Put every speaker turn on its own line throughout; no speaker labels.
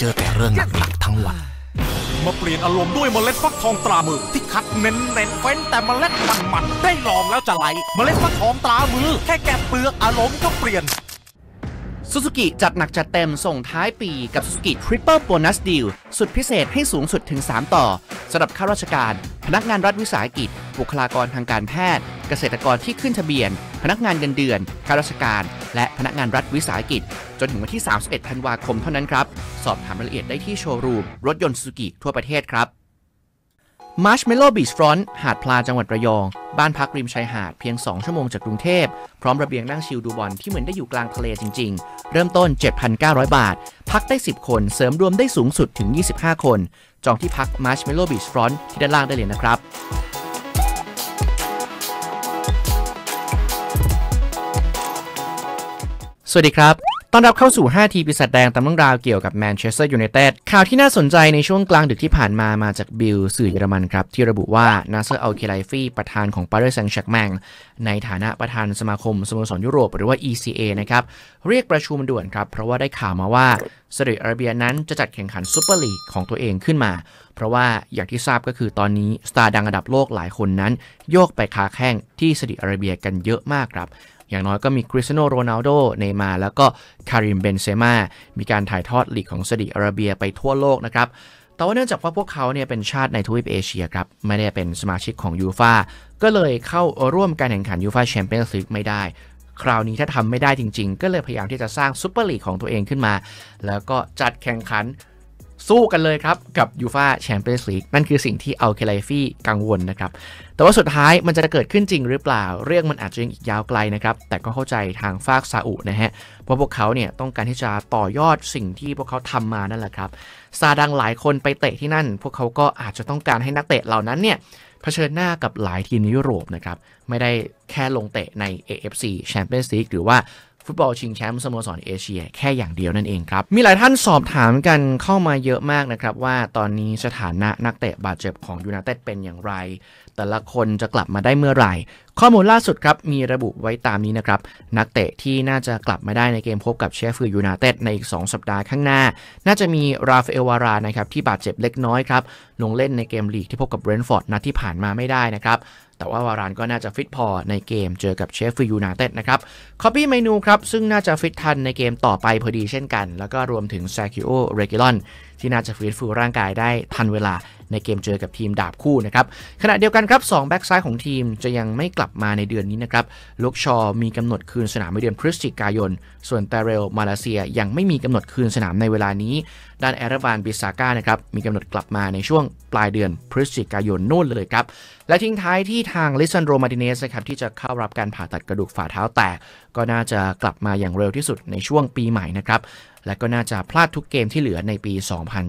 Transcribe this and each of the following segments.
เจอแต่เรื่องหนักๆทั้งวันมาเปลี่ยนอารมณ์ด้วยเมล็ดฟักทองตรามือที่คัดเน้นเน้นเฟ้นแต่เมล็ดมันมันได้ลองแล้วจะไหล เมล็ดฟักทองตรามือแค่แกะเปลือกอารมณ์ก็เปลี่ยนซูซูกิจัดหนักจัดเต็มส่งท้ายปีกับซูซูกิทริปเปิลโบนัสดีลสุดพิเศษให้สูงสุดถึง 3 ต่อ สำหรับข้าราชการ พนักงานรัฐวิสาหกิจบุคลากรทางการแพทย์ เกษตรกรที่ขึ้นทะเบียน พนักงานเงินเดือน ข้าราชการ และพนักงานรัฐวิสาหกิจ จนถึงวันที่ 31 ธันวาคมเท่านั้นครับ สอบถามรายละเอียดได้ที่โชว์รูม รถยนต์ซูซูกิทั่วประเทศครับ Marshmallow Beach Front หาดพลาจังหวัดระยอง บ้านพักริมชายหาด เพียง 2 ชั่วโมงจากกรุงเทพ พร้อมระเบียงนั่งชิลดูบอลที่เหมือนได้อยู่กลางทะเลจริงๆ เริ่มต้น 7,900 บาท พักได้ 10 คน เสริมรวมได้สูงสุดถึง 25 คน จองที่พัก Marshmallow Beach Front ที่ด้านล่างได้เลยนะครับ สวัสดีครับตอนรับเข้าสู่ 5 ทีปีศาจแดงตามเรื่องราวเกี่ยวกับแมนเชสเตอร์ยูไนเต็ดข่าวที่น่าสนใจในช่วงกลางดึกที่ผ่านมา มาจากบิลสื่อเยอรมันครับ ที่ระบุว่า นาเซอร์อัลเคไลฟี่ประธานของปารีสแซงต์แชร์แมงในฐานะประธานสมาคมสโมสรยุโรป หรือว่า ECA นะครับเรียกประชุมด่วนครับ เพราะว่าได้ข่าวมาว่าสตรุอาร์เบียนั้นจะจัดแข่งขันซูเปอร์ลีกของตัวเองขึ้นมา เพราะว่าอย่างที่ทราบก็คือตอนนี้สตาร์ดังระดับโลกหลายคนนั้น โยกไปคาแข้งที่สตรุอาร์เบียกันเยอะมากครับอย่างน้อยก็มีคริสเตียโนโรนัลโดเนมาแล้วก็คาริมเบนเซม่ามีการถ่ายทอดลีกของซาอุดิอาระเบียไปทั่วโลกนะครับ แต่ว่าเนื่องจากว่าพวกเขาเนี่ยเป็นชาติในทวีปเอเชียครับ ไม่ได้เป็นสมาชิกของยูฟาก็เลยเข้าร่วมการแข่งขันยูฟาแชมเปี้ยนส์ลีกไม่ได้ คราวนี้ถ้าทำไม่ได้จริงๆ ก็เลยพยายามที่จะสร้างซูเปอร์ลีกของตัวเองขึ้นมา แล้วก็จัดแข่งขันสู้กันเลยครับกับยูฟาแชมเปี้ยนส์ลีกนั่นคือสิ่งที่เอาเคไลฟี่กังวลนะครับ แต่ว่าสุดท้ายมันจะเกิดขึ้นจริงหรือเปล่า เรื่องมันอาจจะยังอีกยาวไกลนะครับ แต่ก็เข้าใจทางฝากซาอุนะฮะว่าพวกเขาเนี่ยต้องการที่จะต่อยอดสิ่งที่พวกเขาทำมานั่นแหละครับซาดังหลายคนไปเตะที่นั่น พวกเขาก็อาจจะต้องการให้นักเตะเหล่านั้นเนี่ยเผชิญหน้ากับหลายทีมในยุโรปนะครับไม่ได้แค่ลงเตะใน AFC Champions League หรือว่าฟุตบอลชิงแชมป์สโมสรเอเชียแค่อย่างเดียวนั่นเองครับ มีหลายท่านสอบถามกันเข้ามาเยอะมากนะครับ ว่าตอนนี้สถานะนักเตะบาดเจ็บของยูไนเต็ดเป็นอย่างไรแต่ละคนจะกลับมาได้เมื่อไหร่ ข้อมูลล่าสุดครับ มีระบุไว้ตามนี้นะครับ นักเตะที่น่าจะกลับมาได้ในเกมพบกับเชฟฟีลยูนาเต็ดในอีก 2 สัปดาห์ข้างหน้า น่าจะมีราฟเอลวารานะครับที่บาดเจ็บเล็กน้อยครับ ลงเล่นในเกมลีกที่พบกับเบรนฟอร์ดนัดที่ผ่านมาไม่ได้นะครับ แต่ว่าวารานก็น่าจะฟิตพอในเกมเจอกับเชฟฟีลยูนาเต็ดนะครับ คอปี้เมนูครับซึ่งน่าจะฟิตทันในเกมต่อไปพอดีเช่นกัน แล้วก็รวมถึงซาคิโอเรกิลอนที่น่าจะฟื้นฟูร่างกายได้ทันเวลาในเกมเจอกับทีมดาบคู่นะครับขณะเดียวกันครับสองแบ็กซ้ายของทีมจะยังไม่กลับมาในเดือนนี้นะครับลูกชอมีกำหนดคืนสนามในเดือนพฤศจิกายน ส่วนเตเรลมาเลเซียยังไม่มีกำหนดคืนสนามในเวลานี้ ด้านแอร์วานบิสาก้านะครับมีกำหนดกลับมาในช่วงปลายเดือนพฤศจิกายนนู่นเลยครับและทิ้งท้ายที่ทางลิซันโรมาติเนสนะครับที่จะเข้ารับการผ่าตัดกระดูกฝ่าเท้าแตกก็น่าจะกลับมาอย่างเร็วที่สุดในช่วงปีใหม่นะครับและก็น่าจะพลาดทุกเกมที่เหลือในปี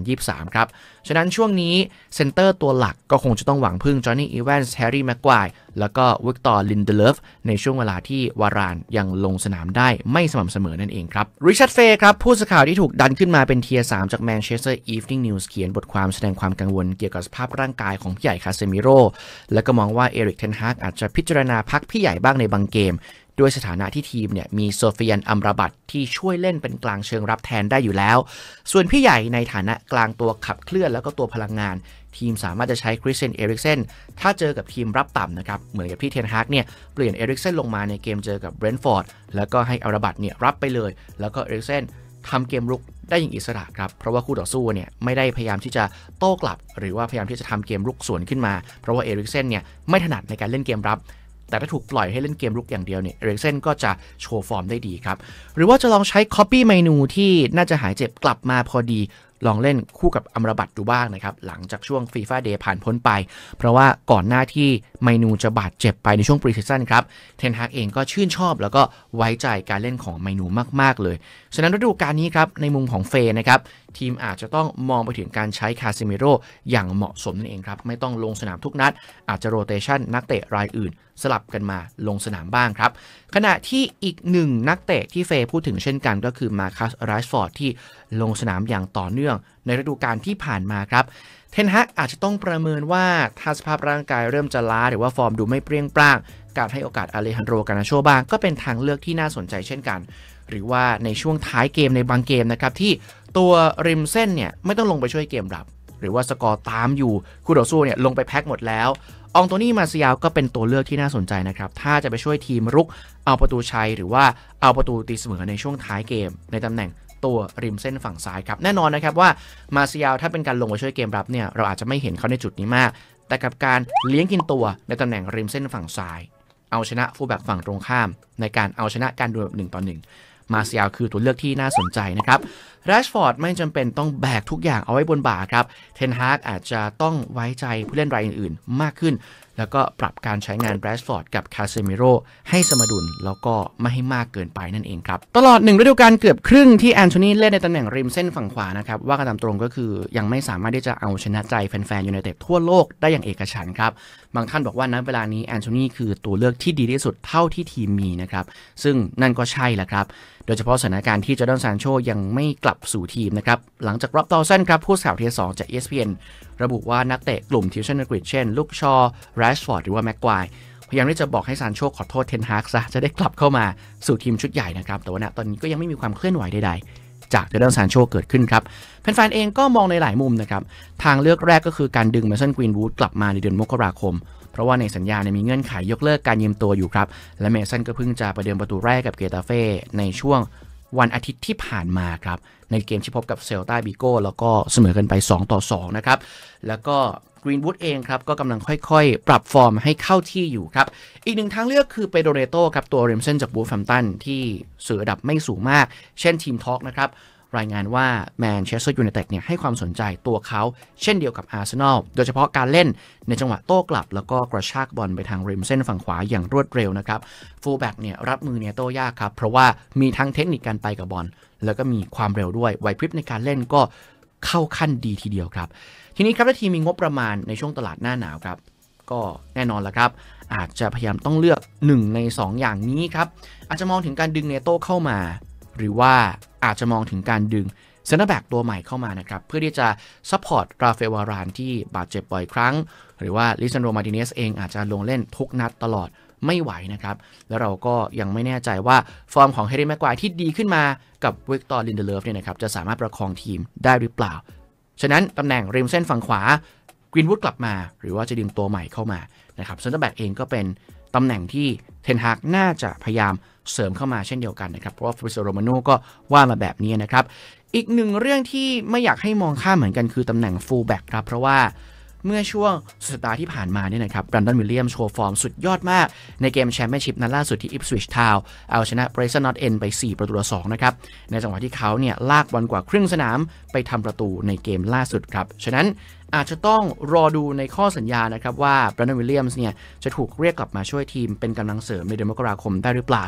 2023 ครับ ฉะนั้นช่วงนี้เซนเตอร์ตัวหลักก็คงจะต้องหวังพึ่งจอห์นนี่ อีแวนส์แฮร์รี่แม็กควายแล้วก็วิกตอร์ ลินเดเลฟในช่วงเวลาที่วารานยังลงสนามได้ไม่สม่ำเสมอนั่นเองครับ ริชาร์ด เฟย์ครับ ผู้สื่อข่าวที่ถูกดันขึ้นมาเป็นเทียร์ 3 จากแมนเชสเตอร์ อีฟนิงนิวส์เขียนบทความแสดงความกังวลเกี่ยวกับสภาพร่างกายของพี่ใหญ่คาเซมิโร่ และก็มองว่าเอริกเทนฮากอาจจะพิจารณาพักพี่ใหญ่บ้างในบางเกมด้วยสถานะที่ทีมเนี่ยมีโซฟียนอัมราบัตที่ช่วยเล่นเป็นกลางเชิงรับแทนได้อยู่แล้ว ส่วนพี่ใหญ่ในฐานะกลางตัวขับเคลื่อนแล้วก็ตัวพลังงาน ทีมสามารถจะใช้คริสเซนเอริกเซนถ้าเจอกับทีมรับต่ำนะครับเหมือนกับที่เทนฮากเนี่ยเปลี่ยนเอริกเซนลงมาในเกมเจอกับเบรนท์ฟอร์ดแล้วก็ให้อัมราบัตเนี่ยรับไปเลย แล้วก็เอริกเซนทำเกมรุกได้อย่างอิสระครับเพราะว่าคู่ต่อสู้เนี่ยไม่ได้พยายามที่จะโต้กลับ หรือว่าพยายามที่จะทำเกมรุกสวนขึ้นมาเพราะว่าเอริกเซนเนี่ยไม่ถนัดในการเล่นเกมรับแต่ถ้าถูกปล่อยให้เล่นเกมรุกอย่างเดียวเนี่ยเอริกเซนก็จะโชว์ฟอร์มได้ดีครับ หรือว่าจะลองใช้ Copy เมนูที่น่าจะหายเจ็บกลับมาพอดีลองเล่นคู่กับอัมรบัตดูบ้างนะครับ หลังจากช่วงฟีฟ่าเดย์ผ่านพ้นไป เพราะว่าก่อนหน้าที่ไมนูจะบาดเจ็บไปในช่วงปรีซิชั่นครับเทนฮากเองก็ชื่นชอบ แล้วก็ไว้ใจการเล่นของไมนูมาก ๆ เลยฉะนั้นฤดูกาลนี้ครับ ในมุมของเฟนะครับ ทีมอาจจะต้องมองไปถึงการใช้คาซิเมโรอย่างเหมาะสมนั่นเองครับ ไม่ต้องลงสนามทุกนัดอาจจะโรเตชันนักเตะรายอื่นสลับกันมาลงสนามบ้างครับขณะที่อีกหนึ่งนักเตะที่เฟย์พูดถึงเช่นกันก็คือมาคัสไรส์ฟอร์ดที่ลงสนามอย่างต่อเนื่อง ในฤดูกาลที่ผ่านมาครับเทนฮักอาจจะต้องประเมินว่าถ้าสภาพร่างกายเริ่มจะล้าหรือว่าฟอร์มดูไม่เปรี้ยงปร้างการให้โอกาสอาเลฮันโดกานาโชบ้างก็เป็นทางเลือกที่น่าสนใจเช่นกัน หรือว่าในช่วงท้ายเกมในบางเกมนะครับที่ตัวริมเส้นเนี่ยไม่ต้องลงไปช่วยเกมรับ หรือว่าสกอร์ตามอยู่คู่ต่อสู้เนี่ยลงไปแพ็กหมดแล้วองโตนี่มาเซียวก็เป็นตัวเลือกที่น่าสนใจนะครับ ถ้าจะไปช่วยทีมรุกเอาประตูชัย หรือว่าเอาประตูตีเสมอในช่วงท้ายเกม ในตำแหน่งตัวริมเส้นฝั่งซ้ายครับแน่นอนนะครับว่ามาเซียวถ้าเป็นการลงมาช่วยเกมรับเนี่ยเราอาจจะไม่เห็นเขาในจุดนี้มาก แต่กับการเลี้ยงกินตัวในตำแหน่งริมเส้นฝั่งซ้าย เอาชนะฟูลแบ็กฝั่งตรงข้าม ในการเอาชนะการดวลแบบหนึ่งต่อหนึ่งมาเซียลคือตัวเลือกที่น่าสนใจนะครับ แรชฟอร์ดไม่จำเป็นต้องแบกทุกอย่างเอาไว้บนบ่าครับ เทนฮากอาจจะต้องไว้ใจผู้เล่นรายอื่นๆ มากขึ้น แล้วก็ปรับการใช้งานแรชฟอร์ดกับคาเซมิโรให้สมดุลแล้วก็ไม่ให้มากเกินไปนั่นเองครับ ตลอดหนึ่งฤดูกาลเกือบครึ่งที่แอนโทนีเล่นในตำแหน่งริมเส้นฝั่งขวานะครับ ว่ากันตามตรงก็คือยังไม่สามารถที่จะเอาชนะใจแฟนๆยูไนเต็ดทั่วโลกได้อย่างเอกฉันครับบางท่านบอกว่าณเวลานี้แอนโทนีคือตัวเลือกที่ดีที่สุดเท่าที่ทีมมีนะครับ ซึ่งนั่นก็ใช่แหละครับ โดยเฉพาะสถานการณ์ที่จอร์แดนซานโชยังไม่กลับสู่ทีมนะครับ หลังจากรอบดอสันครับ ผู้สาวเทียสองจาก ESPN ระบุว่านักเตะ กลุ่มทีมชาติอังกฤษเช่นลูกชอแรชฟอร์ดหรือว่าแม็กควายพยายามที่จะบอกให้ซานโชขอโทษเทนฮากซะจะได้กลับเข้ามาสู่ทีมชุดใหญ่นะครับแต่ว่าณตอนนี้ก็ยังไม่มีความเคลื่อนไหวใดๆจากเดลซานโชเกิดขึ้นครับแฟนๆเองก็มองในหลายมุมนะครับ ทางเลือกแรกก็คือการดึงเมสันกรีนวูดกลับมาในเดือนมกราคม เพราะว่าในสัญญาเนี่ยมีเงื่อนไขยยกเลิกการยืมตัวอยู่ครับ และเมสันก็เพิ่งจะประเดิมประตูแรกกับเกตาเฟ่ในช่วงวันอาทิตย์ที่ผ่านมาครับ ในเกมที่พบกับเซลตาบิโก้แล้วก็เสมอกันไป2ต่อ2นะครับแล้วก็กรีนวูดเองครับ ก็กำลังค่อยๆ ปรับฟอร์มให้เข้าที่อยู่ครับ อีกหนึ่งทางเลือกคือเปโดเรโตครับตัวเรมเซนจากบูฟแฟมตันที่สื่อระดับไม่สูงมาก เช่นทีมทอล์กนะครับ รายงานว่าแมนเชสเตอร์ยูไนเต็ดเนี่ยให้ความสนใจตัวเขาเช่นเดียวกับอาร์เซนอลโดยเฉพาะการเล่นในจังหวะโต้กลับ แล้วก็กระชากบอลไปทางริมเส้นฝั่งขวาอย่างรวดเร็วนะครับฟูลแบ็กเนี่ยรับมือเนี่ยโต้ยากครับเพราะว่ามีทั้งเทคนิคการไปกับบอลแล้วก็มีความเร็วด้วยไวพริบในการเล่นก็เข้าขั้นดีทีเดียวครับ ทีนี้ครับถ้าทีมีงบประมาณในช่วงตลาดหน้าหนาวครับ ก็แน่นอนละครับ อาจจะพยายามต้องเลือก1ใน2 อย่างนี้ครับอาจจะมองถึงการดึงเนโตเข้ามา หรือว่าอาจจะมองถึงการดึงเซนเตอร์แบ็กตัวใหม่เข้ามานะครับเพื่อที่จะซัพพอร์ตราเฟลวารานที่บาดเจ็บบ่อยครั้ง หรือว่าลิซันโรมาติเนสเองอาจจะลงเล่นทุกนัดตลอดไม่ไหวนะครับแล้วเราก็ยังไม่แน่ใจว่าฟอร์มของเฮร์รี่แม็กควายที่ดีขึ้นมากับวิกตอร์ลินเดเลฟเนี่ยนะครับจะสามารถประคองทีมได้หรือเปล่า ฉะนั้นตำแหน่งริมเส้นฝั่งขวากรีนวูดกลับมา หรือว่าจะดึงตัวใหม่เข้ามานะครับเซนเตอร์แบ็กเองก็เป็นตำแหน่งที่เทนฮากน่าจะพยายามเสริมเข้ามาเช่นเดียวกันนะครับ เพราะว่าฟริโโรมาโนก็ว่ามาแบบนี้นะครับ อีกหนึ่งเรื่องที่ไม่อยากให้มองข้ามเหมือนกันคือตำแหน่งฟูลแบ็กครับ เพราะว่าเมื่อช่วงสุดสัปดาห์ที่ผ่านมาเนี่ยนะครับบรันดอนวิลเลียมโชว์ฟอร์มสุดยอดมากในเกมแชมเปี้ยนชิพนัดล่าสุดที่อิปสวิชทาวเอาชนะเบรซันนอตเอ็นไป 4 ประตูต่อ2นะครับในจังหวะที่เขาเนี่ยลากบอลกว่าครึ่งสนาม ไปทำประตูในเกมล่าสุดครับ ฉะนั้นอาจจะต้องรอดูในข้อสัญญานะครับว่าแบรนดอนวิลเลียมส์เนี่ยจะถูกเรียกกลับมาช่วยทีมเป็นกำลังเสริมในเดือนมกราคมได้หรือเปล่า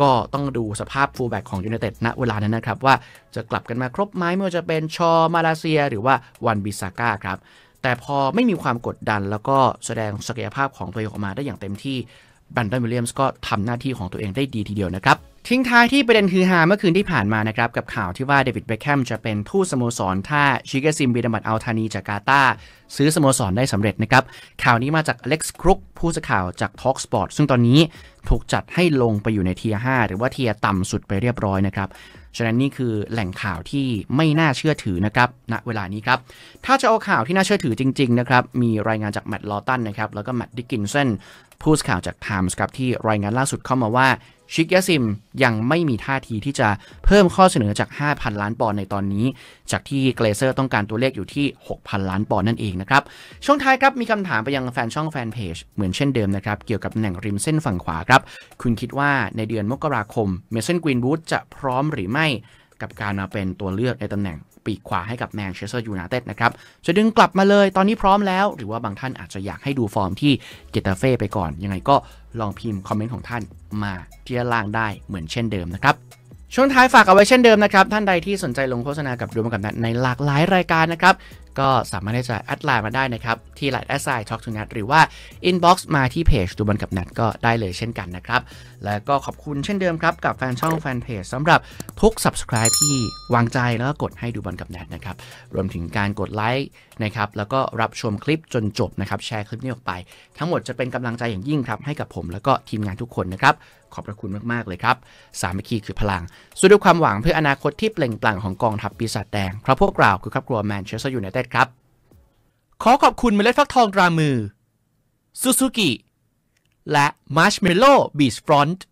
ก็ต้องดูสภาพฟูลแบ็กของยูไนเต็ดณเวลานั้นนะครับว่าจะกลับกันมาครบไหมไม่ว่าจะเป็นชอมาลาเซีย หรือว่าวันบิซาก้าครับแต่พอไม่มีความกดดันแล้วก็แสดงศักยภาพของตัวเองออกมาได้อย่างเต็มที่แบรนดอนวิลเลียมส์ก็ทำหน้าที่ของตัวเองได้ดีทีเดียวนะครับทิ้งท้ายที่ประเด็นคือฮาเมื่อคืนที่ผ่านมานะครับกับข่าวที่ว่าเดวิดเบคแฮมจะเป็นผู้สโมสรท่าชิกาซิมบีดมัดอัลธานีจากาตาซื้อสโมสรได้สำเร็จนะครับ ข่าวนี้มาจากอเล็กซ์ครุกผู้สื่อข่าวจากท็อกสปอร์ตซึ่งตอนนี้ถูกจัดให้ลงไปอยู่ในเทียห้าหรือว่าเทียต่ำสุดไปเรียบร้อยนะครับ ฉะนั้นนี่คือแหล่งข่าวที่ไม่น่าเชื่อถือนะครับณนะเวลานี้ครับถ้าจะเอาข่าวที่น่าเชื่อถือจริงๆนะครับมีรายงานจากแมตต์ลอตันนะครับแล้วก็แมตต์ดิกินเซนผู้สื่อข่าวจากไทมส์ครับที่รายงานล่าสุดเข้ามาว่าชิกยาซิมยังไม่มีท่าทีที่จะเพิ่มข้อเสนอจาก 5,000 ล้านปอนด์ในตอนนี้ จากที่เกรเซอร์ต้องการตัวเลขอยู่ที่ 6,000 ล้านปอนด์นั่นเองนะครับ ช่วงท้ายครับมีคำถามไปยังแฟนช่องแฟนเพจเหมือนเช่นเดิมนะครับ เกี่ยวกับตำแหน่งริมเส้นฝั่งขวาครับ คุณคิดว่าในเดือนมกราคมเมสเซนกรีนบูธจะพร้อมหรือไม่กับการมาเป็นตัวเลือกในตำแหน่งปีกขวาให้กับแมนเชสเตอร์ยูไนเต็ดนะครับจะดึงกลับมาเลยตอนนี้พร้อมแล้วหรือว่าบางท่านอาจจะอยากให้ดูฟอร์มที่เกตาเฟ่ไปก่อน ยังไงก็ลองพิมพ์คอมเมนต์ของท่านมาที่ล่างได้เหมือนเช่นเดิมนะครับช่วงท้ายฝากเอาไว้เช่นเดิมนะครับ ท่านใดที่สนใจลงโฆษณากับดูมากับนัดในหลากหลายรายการนะครับก็สามารถที่จะแอดไลน์มาได้นะครับ ที่ไลน์แอดไซน์ช็อกทูนัทหรือว่าอินบ็อกซ์มาที่เพจดูบอลกับนัทก็ได้เลยเช่นกันนะครับ แล้วก็ขอบคุณเช่นเดิมครับ กับแฟนช่องแฟนเพจสำหรับทุก subscribe ที่วางใจแล้วก็กดให้ดูบอลกับนัทนะครับ รวมถึงการกดไลค์นะครับแล้วก็รับชมคลิปจนจบนะครับ แชร์คลิปนี้ออกไป ทั้งหมดจะเป็นกำลังใจอย่างยิ่งครับให้กับผม แล้วก็ทีมงานทุกคนนะครับขอบพระคุณมากๆเลยครับสามัคคีคือพลังสู้ด้วยความหวังเพื่ออนาคตที่เปล่งปลั่งของกองทัพปีศาจแดงเพราะพวกเราคือครอบครัวแมนเชสเตอร์ยูไนเต็ดดครับ ขอขอบคุณเมล็ดฟักทองรามือซูซูกิ และมาร์ชเมลโล่บีชฟรอนท์